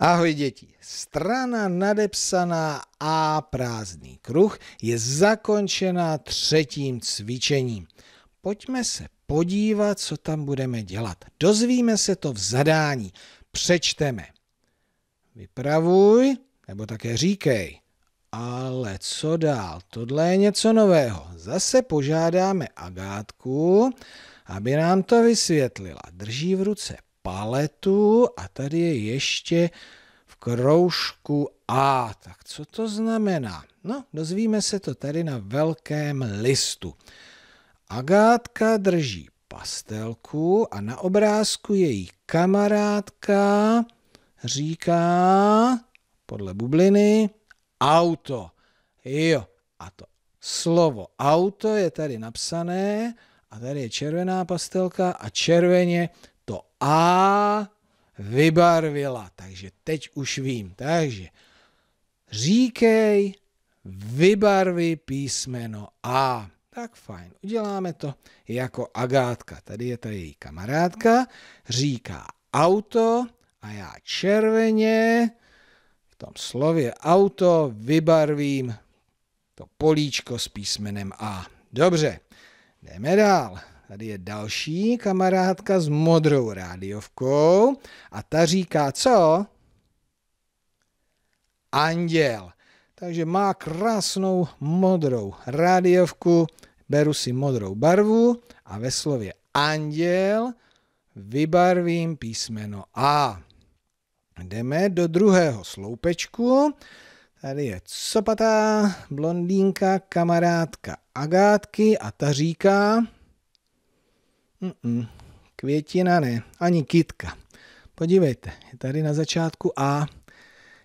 Ahoj děti, strana nadepsaná A prázdný kruh je zakončena třetím cvičením. Pojďme se podívat, co tam budeme dělat. Dozvíme se to v zadání. Přečteme. Vypravuj, nebo také říkej. Ale co dál? Tohle je něco nového. Zase požádáme Agátku, aby nám to vysvětlila. Drží v ruce paletu a tady je ještě v kroužku A. Tak co to znamená? No, dozvíme se to tady na velkém listu. Agátka drží pastelku a na obrázku její kamarádka říká podle bubliny auto. Jo, a to slovo auto je tady napsané a tady je červená pastelka a červeně a vybarvila. Takže teď už vím. Takže říkej, vybarvi písmeno A. Tak fajn, uděláme to jako Agátka. Tady je ta její kamarádka, říká auto a já červeně v tom slově auto vybarvím to políčko s písmenem A. Dobře, jdeme dál. Tady je další kamarádka s modrou rádiovkou a ta říká co? Anděl. Takže má krásnou modrou rádiovku, beru si modrou barvu a ve slově anděl vybarvím písmeno A. Jdeme do druhého sloupečku. Tady je copatá blondýnka, kamarádka Agátky a ta říká Mm-mm. Květina ne, ani kytka. Podívejte, je tady na začátku A.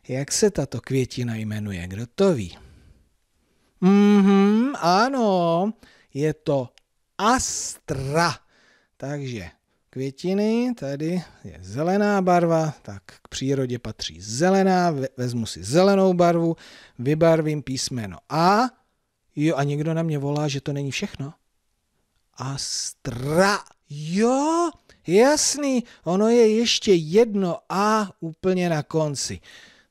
Jak se tato květina jmenuje? Kdo to ví? Mhm, ano, je to astra. Takže květiny, tady je zelená barva, tak k přírodě patří zelená, vezmu si zelenou barvu, vybarvím písmeno A. Jo, a někdo na mě volá, že to není všechno. Astra. Jo, jasný, ono je ještě jedno A úplně na konci.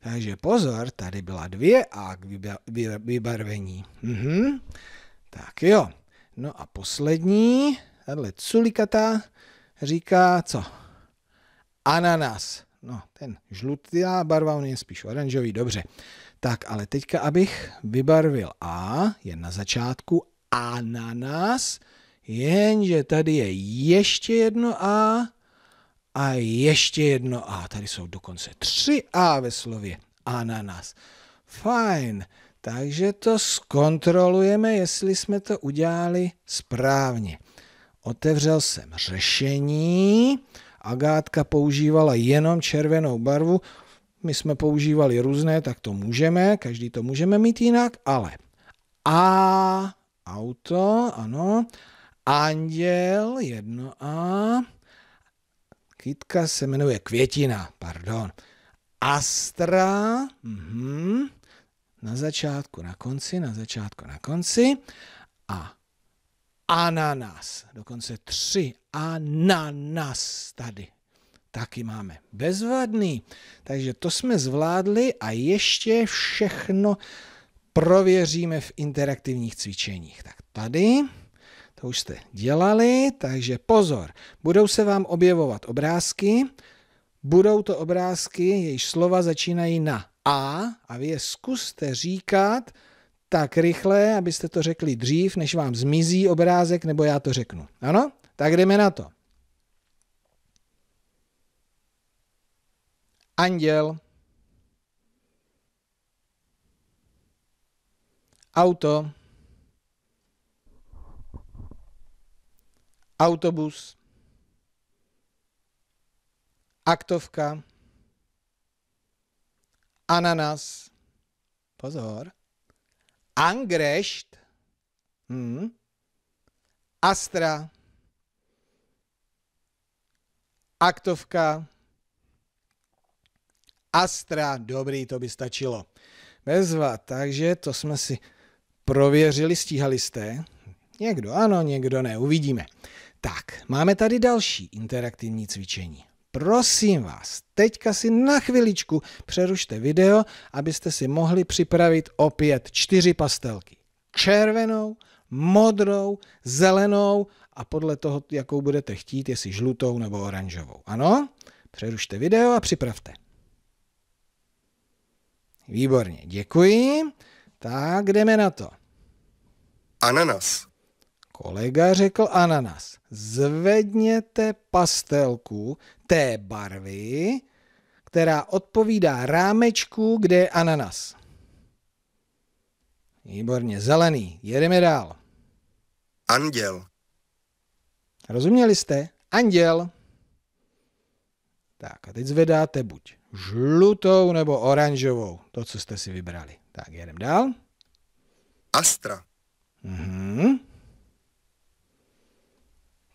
Takže pozor, tady byla dvě A k vybarvení. Mhm. Tak jo. No a poslední, tahle culikata říká co? Ananas. No, ten žlutá barva, on je spíš oranžový, dobře. Tak, ale teďka, abych vybarvil A, je na začátku, ananas, Jenže tady je ještě jedno A a ještě jedno A. Tady jsou dokonce tři A ve slově ananas. Fajn, takže to zkontrolujeme, jestli jsme to udělali správně. Otevřel jsem řešení. Agátka používala jenom červenou barvu. My jsme používali různé, tak to můžeme, každý to můžeme mít jinak, ale A, auto, ano, Anděl, jedno A. Kytka se jmenuje Květina, pardon. Astra, mhm. na začátku, na konci, na začátku, na konci. A ananas, dokonce tři ananas tady. Taky máme bezvadný. Takže to jsme zvládli a ještě všechno prověříme v interaktivních cvičeních. Tak tady. To už jste dělali, takže pozor, budou se vám objevovat obrázky, budou to obrázky, jejich slova začínají na A a vy je zkuste říkat tak rychle, abyste to řekli dřív, než vám zmizí obrázek, nebo já to řeknu. Ano? Tak jdeme na to. Anděl. Auto. autobus, aktovka, ananas, pozor, angrešt, hmm, astra, aktovka, astra, dobrý, to by stačilo. Bezva, takže to jsme si prověřili, stíhali jste. Někdo ano, někdo ne, uvidíme. Tak, máme tady další interaktivní cvičení. Prosím vás, teďka si na chviličku přerušte video, abyste si mohli připravit opět čtyři pastelky. Červenou, modrou, zelenou a podle toho, jakou budete chtít, jestli žlutou nebo oranžovou. Ano? Přerušte video a připravte. Výborně, děkuji. Tak, jdeme na to. Ananas. Kolega řekl ananas. Zvedněte pastelku té barvy, která odpovídá rámečku, kde je ananas. Výborně, zelený. Jedeme dál. Anděl. Rozuměli jste? Anděl. Tak a teď zvedáte buď žlutou nebo oranžovou, to, co jste si vybrali. Tak jedeme dál. Astra. Mhm.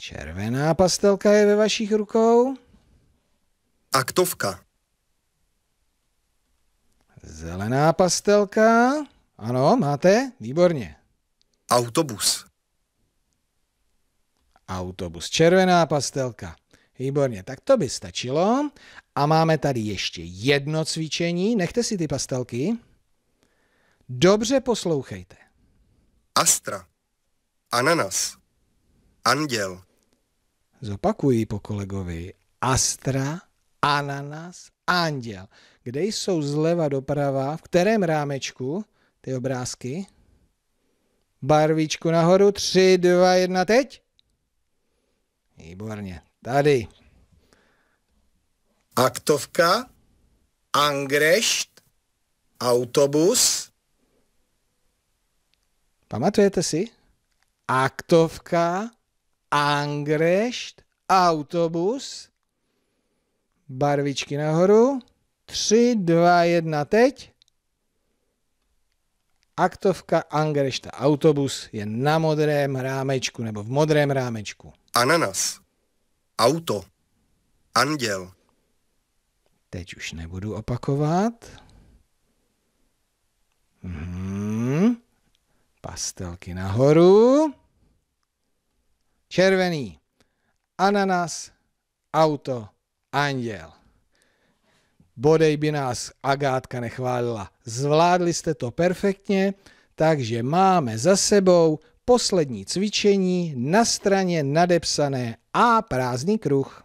Červená pastelka je ve vašich rukou. Aktovka. Zelená pastelka. Ano, máte? Výborně. Autobus. Autobus. Červená pastelka. Výborně, tak to by stačilo. A máme tady ještě jedno cvičení. Nechte si ty pastelky. Dobře poslouchejte. Astra. Ananas. Anděl. Zopakuji po kolegovi. Astra, ananas, anděl. Kde jsou zleva doprava, v kterém rámečku ty obrázky? Barvičku nahoru, tři, dva, jedna teď. Výborně, tady. Aktovka, angrešt, autobus. Pamatujete si? Aktovka, Angrešt, autobus, barvičky nahoru, 3, 2, 1, teď. Aktovka Angrešta autobus je na modrém rámečku nebo v modrém rámečku. Ananas, auto, anděl. Teď už nebudu opakovat. Hmm. Pastelky nahoru červený, ananas, auto, anděl. Bodej by nás Agátka nechválila. Zvládli jste to perfektně, takže máme za sebou poslední cvičení na straně nadepsané A prázdný kruh.